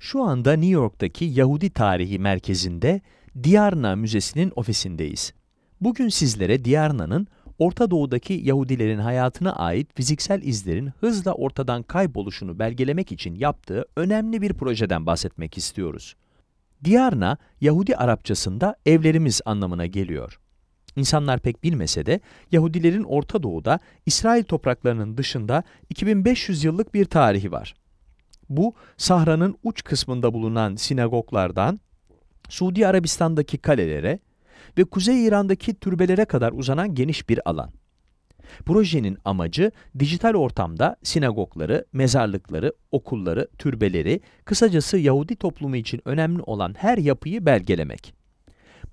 Şu anda New York'taki Yahudi Tarihi Merkezi'nde Diyarna Müzesi'nin ofisindeyiz. Bugün sizlere Diyarna'nın Orta Doğu'daki Yahudilerin hayatına ait fiziksel izlerin hızla ortadan kayboluşunu belgelemek için yaptığı önemli bir projeden bahsetmek istiyoruz. Diyarna, Yahudi Arapçasında evlerimiz anlamına geliyor. İnsanlar pek bilmese de Yahudilerin Orta Doğu'da İsrail topraklarının dışında 2500 yıllık bir tarihi var. Bu sahranın uç kısmında bulunan sinagoglardan Suudi Arabistan'daki kalelere ve Kuzey İran'daki türbelere kadar uzanan geniş bir alan. Projenin amacı dijital ortamda sinagogları, mezarlıkları, okulları, türbeleri, kısacası Yahudi toplumu için önemli olan her yapıyı belgelemek.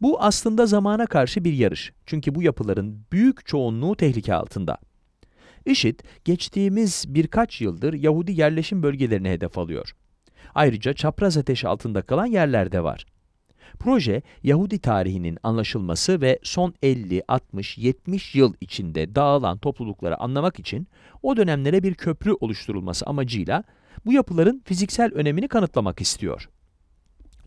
Bu aslında zamana karşı bir yarış. Çünkü bu yapıların büyük çoğunluğu tehlike altında. IŞİD geçtiğimiz birkaç yıldır Yahudi yerleşim bölgelerini hedef alıyor. Ayrıca çapraz ateşi altında kalan yerler de var. Proje, Yahudi tarihinin anlaşılması ve son 50, 60, 70 yıl içinde dağılan toplulukları anlamak için o dönemlere bir köprü oluşturulması amacıyla bu yapıların fiziksel önemini kanıtlamak istiyor.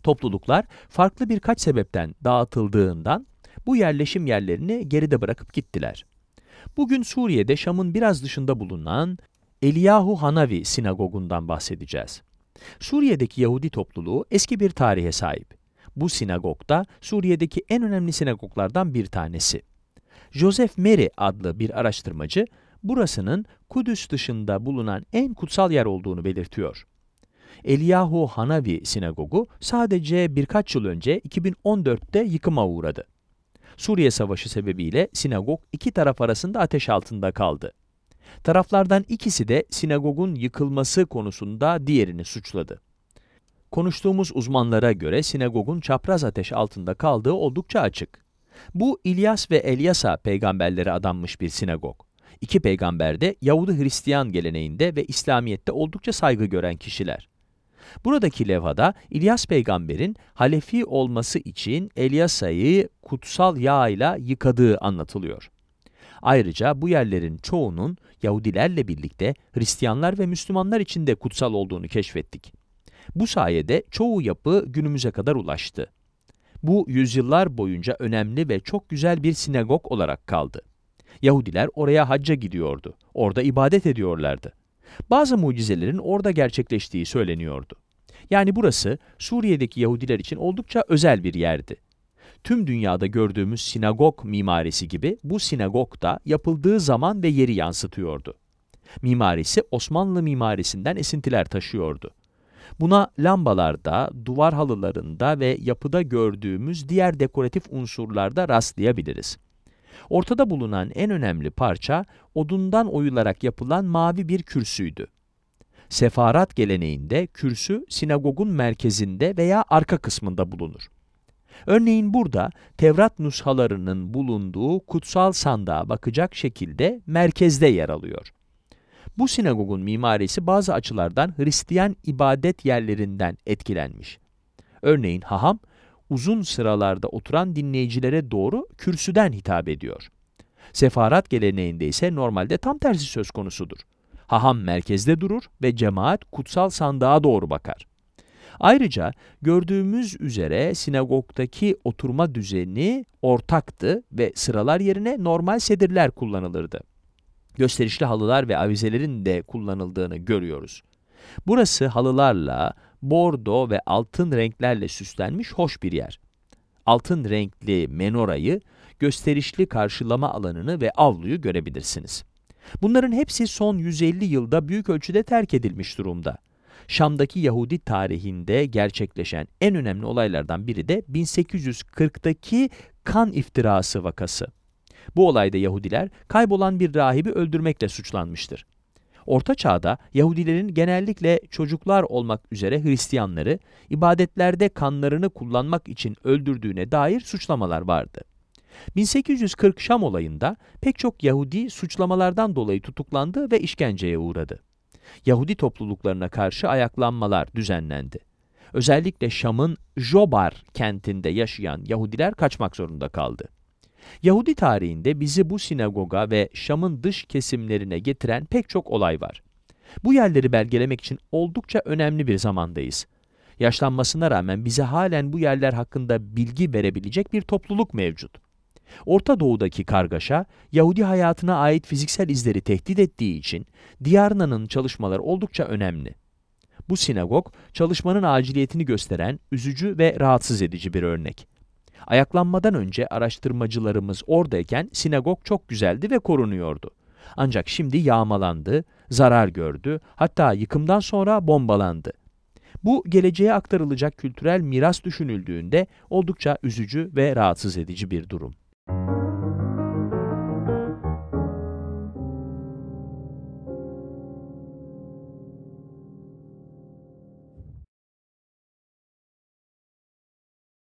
Topluluklar farklı birkaç sebepten dağıtıldığından bu yerleşim yerlerini geride bırakıp gittiler. Bugün Suriye'de Şam'ın biraz dışında bulunan Eliyahu Hanavi sinagogundan bahsedeceğiz. Suriye'deki Yahudi topluluğu eski bir tarihe sahip. Bu sinagog da Suriye'deki en önemli sinagoglardan bir tanesi. Joseph Meri adlı bir araştırmacı, burasının Kudüs dışında bulunan en kutsal yer olduğunu belirtiyor. Eliyahu Hanavi sinagogu sadece birkaç yıl önce 2014'te yıkıma uğradı. Suriye Savaşı sebebiyle sinagog iki taraf arasında ateş altında kaldı. Taraflardan ikisi de sinagogun yıkılması konusunda diğerini suçladı. Konuştuğumuz uzmanlara göre sinagogun çapraz ateş altında kaldığı oldukça açık. Bu İlyas ve Elyasa peygamberlere adanmış bir sinagog. İki peygamber de Yahudi Hristiyan geleneğinde ve İslamiyet'te oldukça saygı gören kişiler. Buradaki levhada İlyas peygamberin Halefi olması için Elyasa'yı kutsal yağ ile yıkadığı anlatılıyor. Ayrıca bu yerlerin çoğunun Yahudilerle birlikte Hristiyanlar ve Müslümanlar için de kutsal olduğunu keşfettik. Bu sayede çoğu yapı günümüze kadar ulaştı. Bu yüzyıllar boyunca önemli ve çok güzel bir sinagog olarak kaldı. Yahudiler oraya hacca gidiyordu. Orada ibadet ediyorlardı. Bazı mucizelerin orada gerçekleştiği söyleniyordu. Yani burası Suriye'deki Yahudiler için oldukça özel bir yerdi. Tüm dünyada gördüğümüz sinagog mimarisi gibi bu sinagog da yapıldığı zaman ve yeri yansıtıyordu. Mimarisi Osmanlı mimarisinden esintiler taşıyordu. Buna lambalarda, duvar halılarında ve yapıda gördüğümüz diğer dekoratif unsurlarda rastlayabiliriz. Ortada bulunan en önemli parça, odundan oyularak yapılan mavi bir kürsüydü. Sefarat geleneğinde kürsü sinagogun merkezinde veya arka kısmında bulunur. Örneğin burada Tevrat nushalarının bulunduğu kutsal sandığa bakacak şekilde merkezde yer alıyor. Bu sinagogun mimarisi bazı açılardan Hristiyan ibadet yerlerinden etkilenmiş. Örneğin haham uzun sıralarda oturan dinleyicilere doğru kürsüden hitap ediyor. Sefarat geleneğinde ise normalde tam tersi söz konusudur. Haham merkezde durur ve cemaat kutsal sandığa doğru bakar. Ayrıca gördüğümüz üzere sinagogdaki oturma düzeni ortaktı ve sıralar yerine normal sedirler kullanılırdı. Gösterişli halılar ve avizelerin de kullanıldığını görüyoruz. Burası halılarla, bordo ve altın renklerle süslenmiş hoş bir yer. Altın renkli menorayı, gösterişli karşılama alanını ve avluyu görebilirsiniz. Bunların hepsi son 150 yılda büyük ölçüde terk edilmiş durumda. Şam'daki Yahudi tarihinde gerçekleşen en önemli olaylardan biri de 1840'taki kan iftirası vakası. Bu olayda Yahudiler kaybolan bir rahibi öldürmekle suçlanmıştır. Orta Çağ'da Yahudilerin genellikle çocuklar olmak üzere Hristiyanları ibadetlerde kanlarını kullanmak için öldürdüğüne dair suçlamalar vardı. 1840 Şam olayında pek çok Yahudi suçlamalardan dolayı tutuklandı ve işkenceye uğradı. Yahudi topluluklarına karşı ayaklanmalar düzenlendi. Özellikle Şam'ın Jobar kentinde yaşayan Yahudiler kaçmak zorunda kaldı. Yahudi tarihinde bizi bu sinagoga ve Şam'ın dış kesimlerine getiren pek çok olay var. Bu yerleri belgelemek için oldukça önemli bir zamandayız. Yaşlanmasına rağmen bize halen bu yerler hakkında bilgi verebilecek bir topluluk mevcut. Orta Doğu'daki kargaşa, Yahudi hayatına ait fiziksel izleri tehdit ettiği için Diyarna'nın çalışmaları oldukça önemli. Bu sinagog, çalışmanın aciliyetini gösteren üzücü ve rahatsız edici bir örnek. Ayaklanmadan önce araştırmacılarımız oradayken sinagog çok güzeldi ve korunuyordu. Ancak şimdi yağmalandı, zarar gördü, hatta yıkımdan sonra bombalandı. Bu geleceğe aktarılacak kültürel miras düşünüldüğünde oldukça üzücü ve rahatsız edici bir durum.